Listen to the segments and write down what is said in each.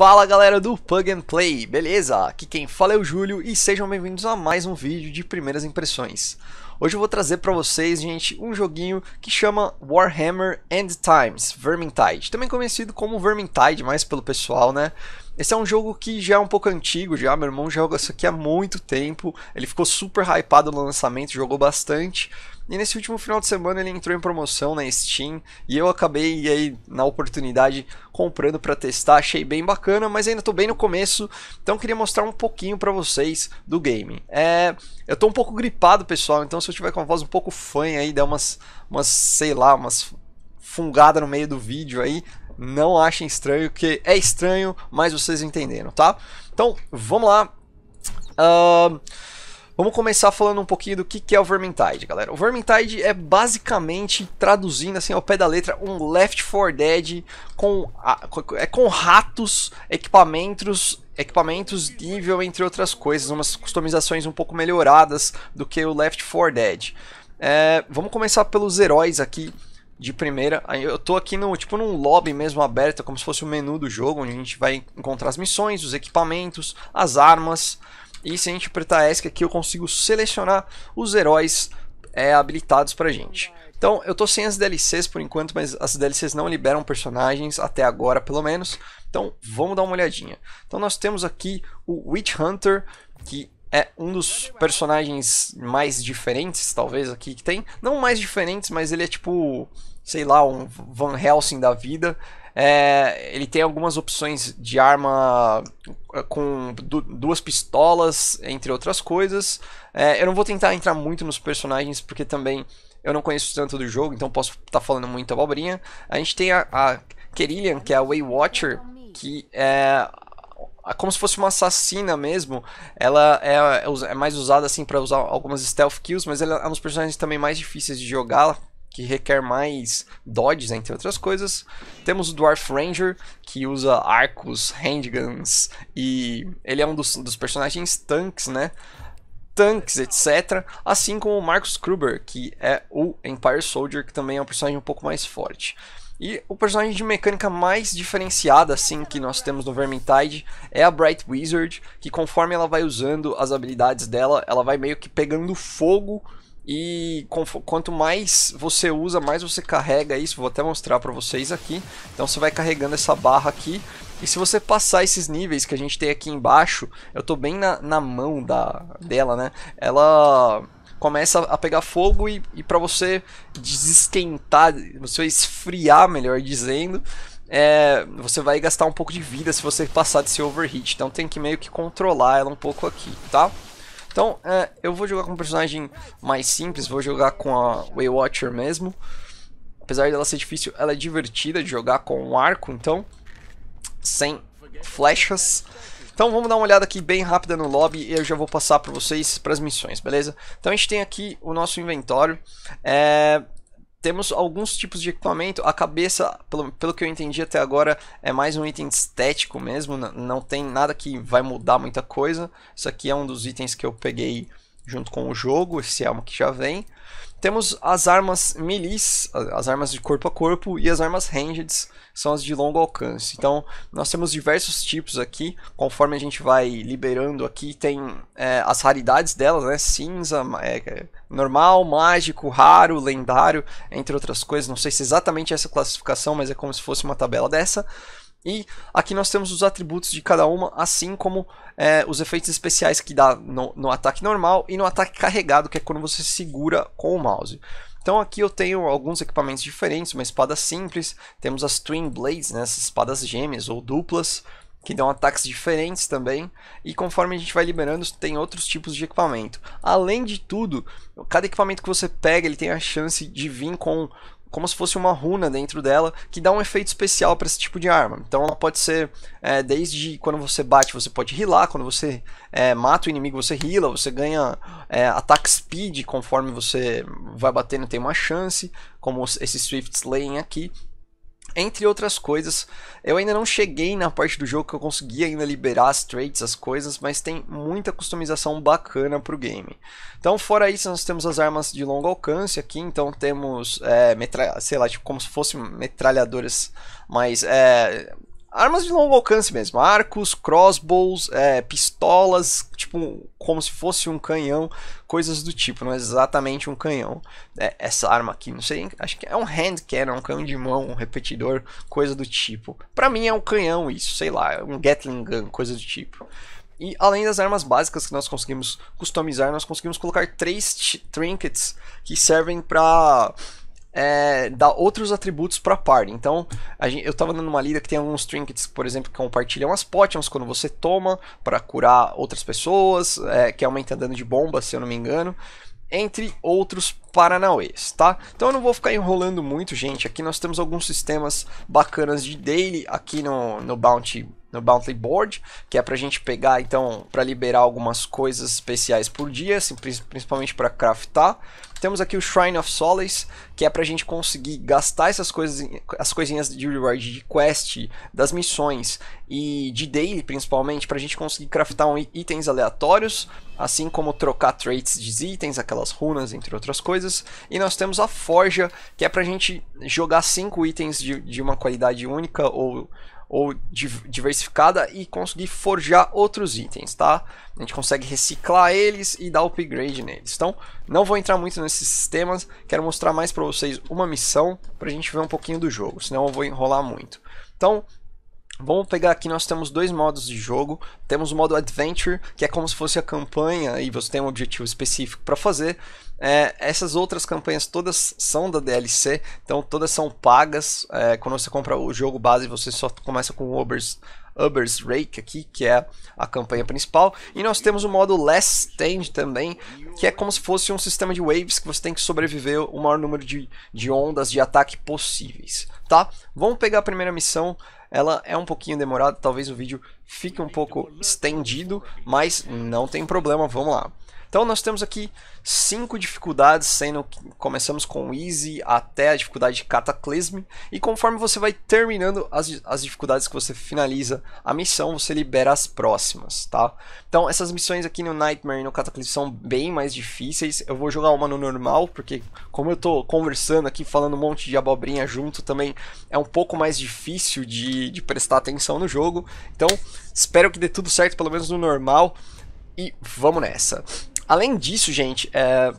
Fala galera do Plug and Play, beleza? Aqui quem fala é o Júlio e sejam bem-vindos a mais um vídeo de primeiras impressões. Hoje eu vou trazer para vocês, gente, um joguinho que chama Warhammer End Times, Vermintide, também conhecido como Vermintide, mais pelo pessoal, né? Esse é um jogo que já é um pouco antigo, já meu irmão joga isso aqui há muito tempo, ele ficou super hypado no lançamento, jogou bastante, e nesse último final de semana ele entrou em promoção na Steam e eu acabei aí na oportunidade comprando para testar, achei bem bacana, mas ainda tô bem no começo, então queria mostrar um pouquinho para vocês do game. É, eu tô um pouco gripado, pessoal, então se eu tiver com a voz um pouco fã aí, der umas umas, sei lá, umas fungada no meio do vídeo aí, não achem estranho, que é estranho, mas vocês entenderam, tá? Então, vamos lá. Uh, Vamos começar falando um pouquinho do que é o Vermintide, galera. O Vermintide é basicamente, traduzindo assim ao pé da letra, um Left 4 Dead com, é com ratos, equipamentos equipamentos, nível, entre outras coisas, umas customizações um pouco melhoradas do que o Left 4 Dead. É, vamos começar pelos heróis aqui de primeira. Eu tô aqui no tipo num lobby mesmo aberto, como se fosse o menu do jogo, onde a gente vai encontrar as missões, os equipamentos, as armas. E se a gente apertar ESC aqui, eu consigo selecionar os heróis é, habilitados pra gente. Então, eu tô sem as DLCs por enquanto, mas as DLCs não liberam personagens, até agora pelo menos. Então, vamos dar uma olhadinha. Então, nós temos aqui o Witch Hunter, que é um dos personagens mais diferentes, talvez, aqui que tem. Não mais diferentes, mas ele é tipo, sei lá, um Van Helsing da vida. É, ele tem algumas opções de arma eh, com duas pistolas, entre outras coisas. É, eu não vou tentar entrar muito nos personagens, porque também eu não conheço tanto do jogo, então posso estar tá falando muito abobrinha. A gente tem a, a Kerillian, que é a Waywatcher, que é como se fosse uma assassina mesmo. Ela é, é, é mais usada assim para usar algumas stealth kills, mas ela é um dos personagens também mais difíceis de jogar, que requer mais dodges, entre outras coisas. Temos o Dwarf Ranger, que usa arcos, handguns, e ele é um dos, dos personagens tanques, né? tanques, etc. Assim como o Marcus Kruber, que é o Empire Soldier, que também é um personagem um pouco mais forte. E o personagem de mecânica mais diferenciada, assim, que nós temos no Vermintide é a Bright Wizard, que conforme ela vai usando as habilidades dela, ela vai meio que pegando fogo e quanto mais você usa, mais você carrega isso. Vou até mostrar para vocês aqui. Então você vai carregando essa barra aqui. E se você passar esses níveis que a gente tem aqui embaixo, eu estou bem na, na mão da, dela, né? Ela começa a pegar fogo e, e para você desesquentar, você esfriar, melhor dizendo, é, você vai gastar um pouco de vida se você passar de ser overheat. Então tem que meio que controlar ela um pouco aqui, tá? Então é, eu vou jogar com um personagem mais simples, vou jogar com a Waywatcher mesmo. Apesar dela ser difícil, ela é divertida de jogar com um arco, então, sem flechas. Então vamos dar uma olhada aqui bem rápida no lobby e eu já vou passar para vocês para as missões, beleza? Então a gente tem aqui o nosso inventório. É, temos alguns tipos de equipamento. A cabeça, pelo, pelo que eu entendi até agora, é mais um item estético mesmo. Não, não tem nada que vai mudar muita coisa. Isso aqui é um dos itens que eu peguei junto com o jogo, esse é que já vem. Temos as armas milis, as armas de corpo a corpo e as armas ranged, são as de longo alcance. Então, nós temos diversos tipos aqui, conforme a gente vai liberando aqui, tem é, as raridades delas, né? Cinza, é, é, normal, mágico, raro, lendário, entre outras coisas. Não sei se é exatamente essa classificação, mas é como se fosse uma tabela dessa. E aqui nós temos os atributos de cada uma, assim como é, os efeitos especiais que dá no, no, ataque normal e no ataque carregado, que é quando você segura com o mouse. Então aqui eu tenho alguns equipamentos diferentes, uma espada simples, temos as Twin Blades, né, essas espadas gêmeas ou duplas, que dão ataques diferentes também, e conforme a gente vai liberando, tem outros tipos de equipamento. Além de tudo, cada equipamento que você pega, ele tem a chance de vir com, como se fosse uma runa dentro dela que dá um efeito especial para esse tipo de arma. Então ela pode ser é, desde quando você bate você pode healar, quando você é, mata o inimigo você heala, você ganha é, ataque speed conforme você vai batendo tem uma chance, como esses Swift Slaying aqui. Entre outras coisas, eu ainda não cheguei na parte do jogo que eu consegui ainda liberar as traits, as coisas, mas tem muita customização bacana pro game. Então, fora isso, nós temos as armas de longo alcance aqui, então temos, é, sei lá, tipo, como se fossem metralhadoras, mas é, armas de longo alcance mesmo, arcos, crossbows, é, pistolas, tipo como se fosse um canhão, coisas do tipo, não é exatamente um canhão. É, essa arma aqui, não sei, acho que é um hand cannon, um canhão de mão, um repetidor, coisa do tipo. Para mim é um canhão isso, sei lá, é um Gatling gun, coisa do tipo. E além das armas básicas que nós conseguimos customizar, nós conseguimos colocar três trinkets que servem para é, dá outros atributos para a party. Então, a gente, eu estava dando uma lida que tem alguns trinkets, por exemplo, que compartilham as potions quando você toma para curar outras pessoas, é, que aumenta dano de bomba, se eu não me engano entre outros paranauês, tá? Então eu não vou ficar enrolando muito, gente. Aqui nós temos alguns sistemas bacanas de daily aqui no, no Bounty no Bounty Board, que é para a gente pegar, então, para liberar algumas coisas especiais por dia, assim, principalmente para craftar. Temos aqui o Shrine of Solace, que é para a gente conseguir gastar essas coisas, as coisinhas de reward de quest, das missões e de daily, principalmente, para a gente conseguir craftar um, itens aleatórios, assim como trocar traits de itens, aquelas runas, entre outras coisas. E nós temos a Forja, que é para a gente jogar cinco itens de, de uma qualidade única ou ou diversificada e conseguir forjar outros itens, tá? A gente consegue reciclar eles e dar upgrade neles. Então, não vou entrar muito nesses sistemas, quero mostrar mais para vocês uma missão para a gente ver um pouquinho do jogo, senão eu vou enrolar muito. Então, Vamos pegar aqui, nós temos dois modos de jogo. Temos o modo Adventure, que é como se fosse a campanha e você tem um objetivo específico para fazer. É, essas outras campanhas todas são da DLC, então todas são pagas. É, quando você compra o jogo base, você só começa com o Ubers, Ubers Rake aqui, que é a campanha principal. E nós temos o modo Last Stand também, que é como se fosse um sistema de waves que você tem que sobreviver o maior número de, de ondas de ataque possíveis, tá? Vamos pegar a primeira missão ela é um pouquinho demorada, talvez o vídeo fique um pouco estendido, mas não tem problema, vamos lá. Então nós temos aqui cinco dificuldades, sendo que começamos com Easy até a dificuldade de Cataclysm, e conforme você vai terminando as, as dificuldades que você finaliza a missão, você libera as próximas, tá? Então essas missões aqui no Nightmare e no Cataclysm são bem mais difíceis, eu vou jogar uma no normal, porque como eu tô conversando aqui, falando um monte de abobrinha junto, também é um pouco mais difícil de, de prestar atenção no jogo, então espero que dê tudo certo, pelo menos no normal, e vamos nessa! Além disso, gente, é,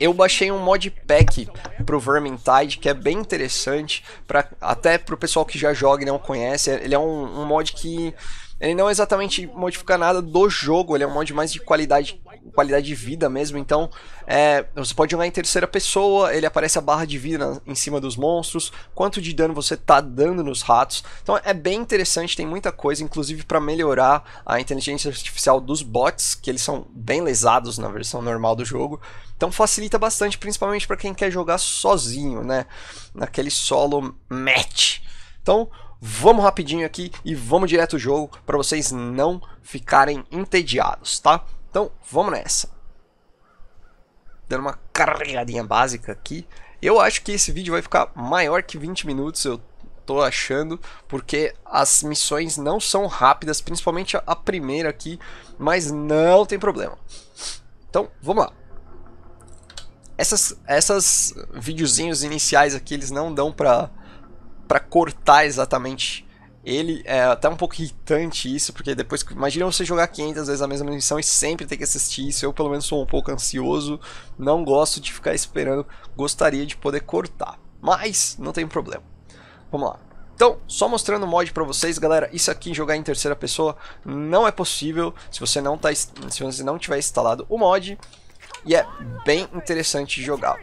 eu baixei um mod pack pro Vermintide que é bem interessante, pra, até pro pessoal que já joga e não conhece. Ele é um, um mod que ele não exatamente modifica nada do jogo, ele é um mod mais de qualidade qualidade de vida mesmo. Então, é, você pode jogar em terceira pessoa, ele aparece a barra de vida em cima dos monstros, quanto de dano você tá dando nos ratos. Então, é bem interessante, tem muita coisa, inclusive para melhorar a inteligência artificial dos bots, que eles são bem lesados na versão normal do jogo. Então, facilita bastante, principalmente para quem quer jogar sozinho, né? Naquele solo match. Então, vamos rapidinho aqui e vamos direto ao jogo para vocês não ficarem entediados, tá? Então, vamos nessa. Dando uma carregadinha básica aqui. Eu acho que esse vídeo vai ficar maior que 20 minutos, eu tô achando, porque as missões não são rápidas, principalmente a primeira aqui, mas não tem problema. Então, vamos lá. Essas, essas videozinhos iniciais aqui, eles não dão pra, pra cortar exatamente ele é até um pouco irritante isso, porque depois. Imagina você jogar 500 vezes a mesma missão e sempre ter que assistir isso. Eu, pelo menos, sou um pouco ansioso, não gosto de ficar esperando, gostaria de poder cortar. Mas não tem problema. Vamos lá. Então, só mostrando o mod para vocês, galera, isso aqui jogar em terceira pessoa não é possível se você não tá se você não tiver instalado o mod e é bem interessante jogar.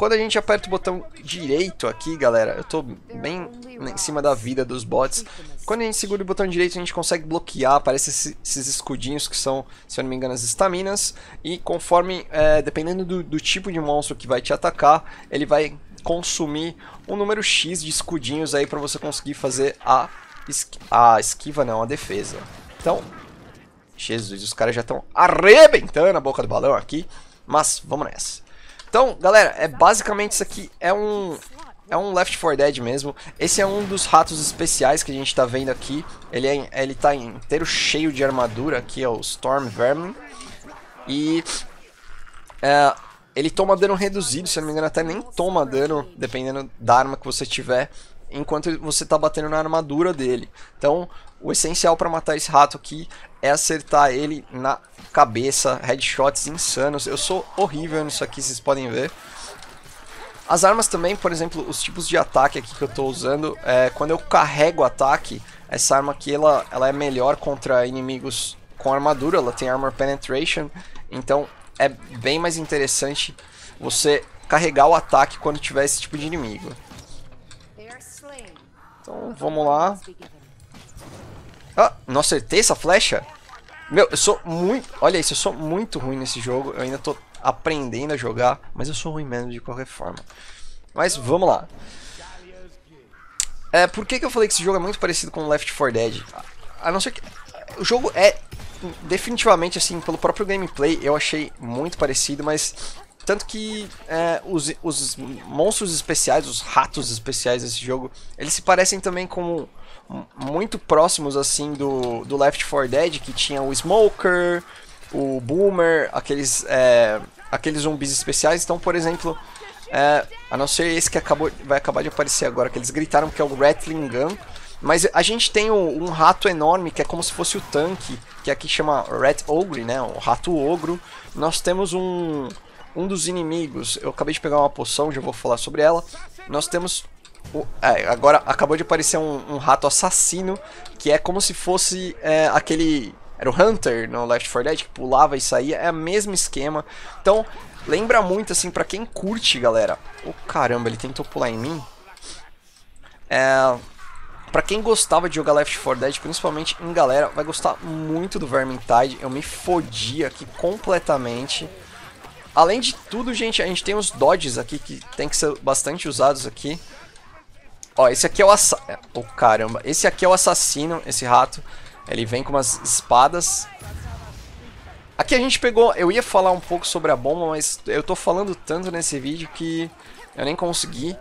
Quando a gente aperta o botão direito aqui, galera, eu tô bem em cima da vida dos bots. Quando a gente segura o botão direito, a gente consegue bloquear, aparecem esses, escudinhos que são, se eu não me engano, as estaminas. E conforme, é, dependendo do, do tipo de monstro que vai te atacar, ele vai consumir um número X de escudinhos aí para você conseguir fazer a, esqui a esquiva, não, a defesa. Então, Jesus, os caras já estão arrebentando a boca do balão aqui, mas vamos nessa. Então, galera, é basicamente isso aqui. É um, é um Left 4 Dead mesmo. Esse é um dos ratos especiais que a gente tá vendo aqui. Ele, é, ele tá inteiro cheio de armadura aqui, é o Storm Vermin. E... É, ele toma dano reduzido, se eu não me engano até nem toma dano, dependendo da arma que você tiver enquanto você está batendo na armadura dele. Então, o essencial para matar esse rato aqui é acertar ele na cabeça, headshots insanos. Eu sou horrível nisso aqui, vocês podem ver. As armas também, por exemplo, os tipos de ataque aqui que eu estou usando, é, quando eu carrego ataque, essa arma aqui ela, ela é melhor contra inimigos com armadura, ela tem armor penetration, então é bem mais interessante você carregar o ataque quando tiver esse tipo de inimigo. Então, vamos lá. Ah, não acertei essa flecha? Meu, eu sou muito... Olha isso, eu sou muito ruim nesse jogo. Eu ainda tô aprendendo a jogar, mas eu sou ruim mesmo de qualquer forma. Mas vamos lá. É, por que, que eu falei que esse jogo é muito parecido com Left 4 Dead? A não ser que... O jogo é definitivamente, assim, pelo próprio gameplay, eu achei muito parecido, mas tanto que é, os, os monstros especiais, os ratos especiais desse jogo, eles se parecem também com muito próximos assim do, do Left 4 Dead, que tinha o Smoker, o Boomer, aqueles, é, aqueles zumbis especiais. Então, por exemplo, é, a não ser esse que acabou, vai acabar de aparecer agora, que eles gritaram que é o Rattling Gun. Mas a gente tem um, um rato enorme que é como se fosse o tanque, que aqui chama Rat Ogre, né? O rato ogro. Nós temos um, um dos inimigos, eu acabei de pegar uma poção, já vou falar sobre ela. Nós temos o, é, agora acabou de aparecer um, um, rato assassino, que é como se fosse é, aquele. Era o Hunter no Left 4 Dead, que pulava e saía, é o mesmo esquema. Então, lembra muito, assim, pra quem curte, galera. oh, caramba, ele tentou pular em mim. É. Pra quem gostava de jogar Left 4 Dead, principalmente em galera, vai gostar muito do Vermintide. Eu me fodia aqui completamente. Além de tudo, gente, a gente tem os dodges aqui que tem que ser bastante usados aqui. Ó, esse aqui é o assassino. Oh, é, caramba. Esse aqui é o assassino, esse rato. Ele vem com umas espadas. Aqui a gente pegou... Eu ia falar um pouco sobre a bomba, mas eu tô falando tanto nesse vídeo que eu nem consegui.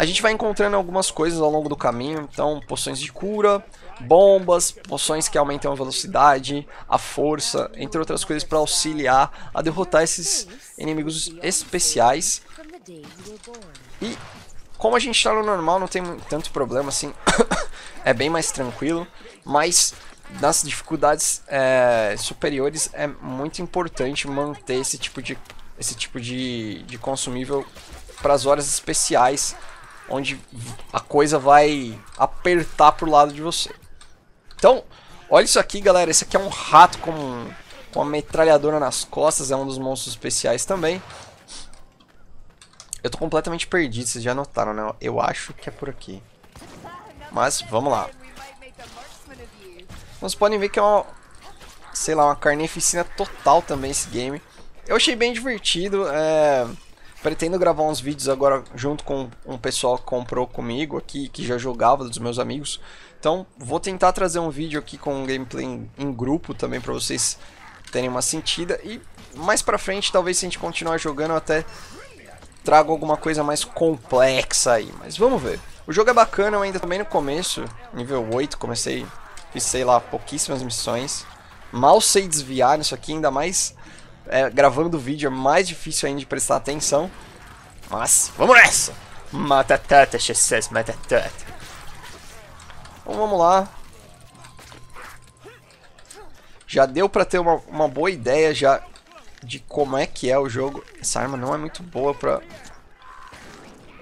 A gente vai encontrando algumas coisas ao longo do caminho, então poções de cura, bombas, poções que aumentam a velocidade, a força, entre outras coisas para auxiliar a derrotar esses inimigos especiais. E como a gente está no normal, não tem tanto problema assim, é bem mais tranquilo, mas nas dificuldades é, superiores é muito importante manter esse tipo de, esse tipo de, de consumível para as horas especiais onde a coisa vai apertar pro lado de você. Então, olha isso aqui, galera. Esse aqui é um rato com, com uma metralhadora nas costas. É um dos monstros especiais também. Eu tô completamente perdido, vocês já notaram, né? Eu acho que é por aqui. Mas, vamos lá. Vocês podem ver que é uma, sei lá, uma carnificina total também esse game. Eu achei bem divertido, é pretendo gravar uns vídeos agora junto com um pessoal que comprou comigo aqui, que já jogava dos meus amigos. Então, vou tentar trazer um vídeo aqui com um gameplay em, em grupo também para vocês terem uma sentida. E mais pra frente, talvez se a gente continuar jogando, eu até trago alguma coisa mais complexa aí. Mas vamos ver. O jogo é bacana, eu ainda também no começo, nível 8, comecei, fiz sei lá, pouquíssimas missões. Mal sei desviar nisso aqui, ainda mais é, gravando o vídeo é mais difícil ainda de prestar atenção. Mas, vamos nessa! Matatata, xessés, matatata. Então vamos lá. Já deu pra ter uma, uma boa ideia já de como é que é o jogo. Essa arma não é muito boa pra...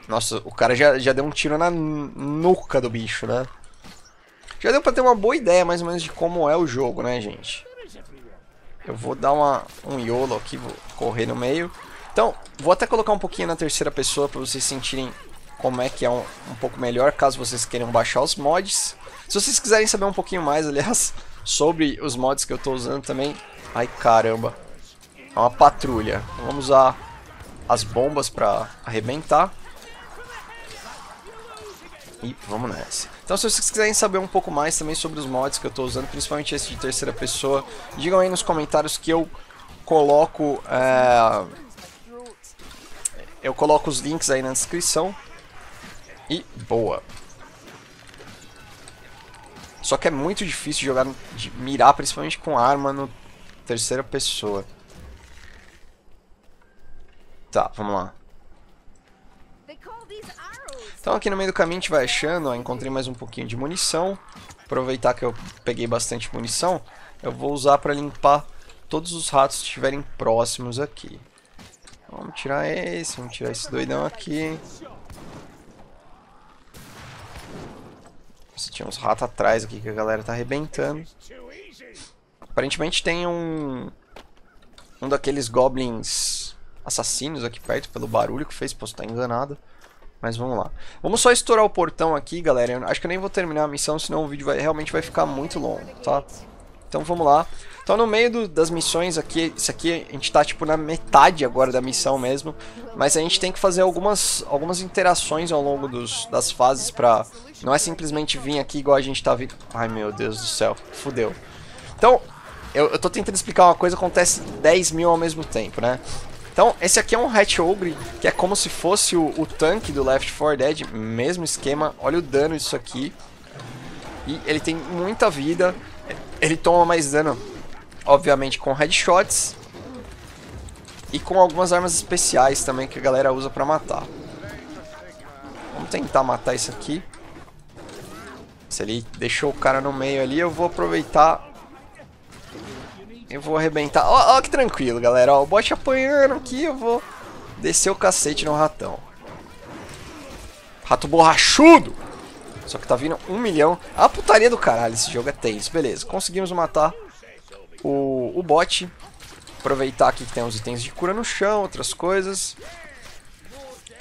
Nossa, o cara já, já deu um tiro na nuca do bicho, né? Já deu pra ter uma boa ideia, mais ou menos, de como é o jogo, né, gente? Eu vou dar uma, um YOLO aqui, vou correr no meio. Então, vou até colocar um pouquinho na terceira pessoa para vocês sentirem como é que é um, um pouco melhor, caso vocês queiram baixar os mods. Se vocês quiserem saber um pouquinho mais, aliás, sobre os mods que eu estou usando também. Ai, caramba. É uma patrulha. Vamos usar as bombas para arrebentar. E vamos nessa. Então se vocês quiserem saber um pouco mais também sobre os mods que eu estou usando, principalmente esse de terceira pessoa, digam aí nos comentários que eu coloco... É, eu coloco os links aí na descrição. E boa. Só que é muito difícil jogar, de mirar principalmente com arma no terceira pessoa. Tá, vamos lá. Então aqui no meio do caminho a gente vai achando, ó, encontrei mais um pouquinho de munição. Aproveitar que eu peguei bastante munição, eu vou usar para limpar todos os ratos que estiverem próximos aqui. vamos tirar esse, vamos tirar esse doidão aqui. Nossa, tinha uns ratos atrás aqui que a galera tá arrebentando. Aparentemente tem um... Um daqueles goblins assassinos aqui perto, pelo barulho que fez, posso estar enganado. Mas vamos lá. Vamos só estourar o portão aqui, galera. Eu acho que eu nem vou terminar a missão, senão o vídeo vai, realmente vai ficar muito longo, tá? Então vamos lá. Então no meio do, das missões aqui, isso aqui a gente tá tipo na metade agora da missão mesmo. Mas a gente tem que fazer algumas, algumas interações ao longo dos, das fases pra... Não é simplesmente vir aqui igual a gente tá vindo... Ai meu Deus do céu, fudeu. Então, eu, eu tô tentando explicar uma coisa, acontece 10 mil ao mesmo tempo, né? Então, esse aqui é um Hatch Ogre, que é como se fosse o, o tanque do Left 4 Dead, mesmo esquema. Olha o dano disso aqui. E ele tem muita vida, ele toma mais dano, obviamente, com headshots. E com algumas armas especiais também que a galera usa pra matar. Vamos tentar matar isso aqui. Se ele deixou o cara no meio ali, eu vou aproveitar eu vou arrebentar. Ó, ó que tranquilo, galera. Ó, o bot apanhando aqui, eu vou descer o cacete no ratão. Rato borrachudo! Só que tá vindo um milhão. A putaria do caralho, esse jogo é tenso. Beleza, conseguimos matar o, o bot. Aproveitar aqui que tem uns itens de cura no chão, outras coisas.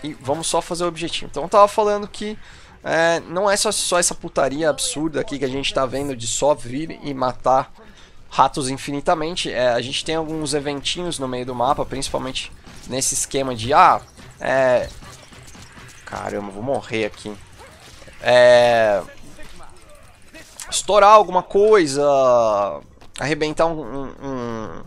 E vamos só fazer o objetivo. Então eu tava falando que é, não é só, só essa putaria absurda aqui que a gente tá vendo de só vir e matar ratos infinitamente, é, a gente tem alguns eventinhos no meio do mapa, principalmente nesse esquema de, ah, é... Caramba, vou morrer aqui. É... Estourar alguma coisa, arrebentar um... um, um...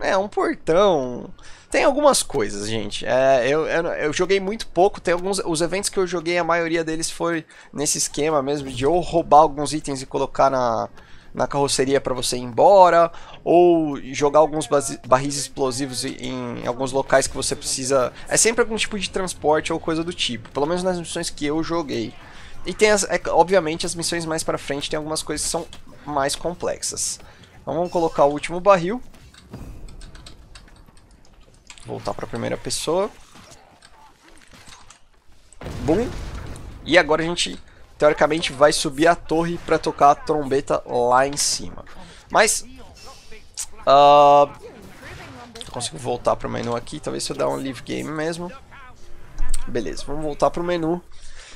É, um portão... Tem algumas coisas, gente. É, eu, eu, eu, joguei muito pouco. Tem alguns. Os eventos que eu joguei, a maioria deles foi nesse esquema mesmo, de ou roubar alguns itens e colocar na, na carroceria para você ir embora, ou jogar alguns barris explosivos em alguns locais que você precisa. É sempre algum tipo de transporte ou coisa do tipo, pelo menos nas missões que eu joguei. E tem, as, é, obviamente, as missões mais para frente tem algumas coisas que são mais complexas. Então vamos colocar o último barril. Voltar para a primeira pessoa. Boom. E agora a gente teoricamente vai subir a torre para tocar a trombeta lá em cima. Mas, uh, consigo voltar para o menu aqui, talvez se eu der um live game mesmo. Beleza, vamos voltar para o menu.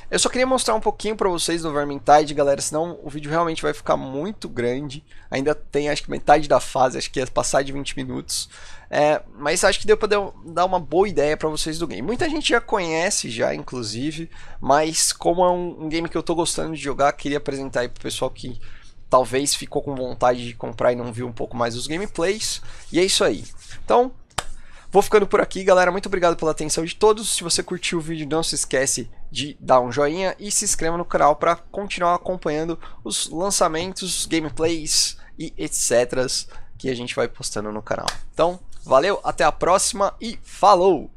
Eu só queria mostrar um pouquinho para vocês do Vermintide, galera, senão o vídeo realmente vai ficar muito grande. Ainda tem, acho que metade da fase, acho que ia passar de 20 minutos. É, mas acho que deu para dar uma boa ideia para vocês do game. Muita gente já conhece já, inclusive, mas como é um, game que eu estou gostando de jogar, queria apresentar aí pro pessoal que talvez ficou com vontade de comprar e não viu um pouco mais os gameplays. E é isso aí. Então, vou ficando por aqui, galera. Muito obrigado pela atenção de todos. Se você curtiu o vídeo, não se esquece de dar um joinha e se inscreva no canal para continuar acompanhando os lançamentos, gameplays e etc que a gente vai postando no canal. Então, valeu, até a próxima e falou!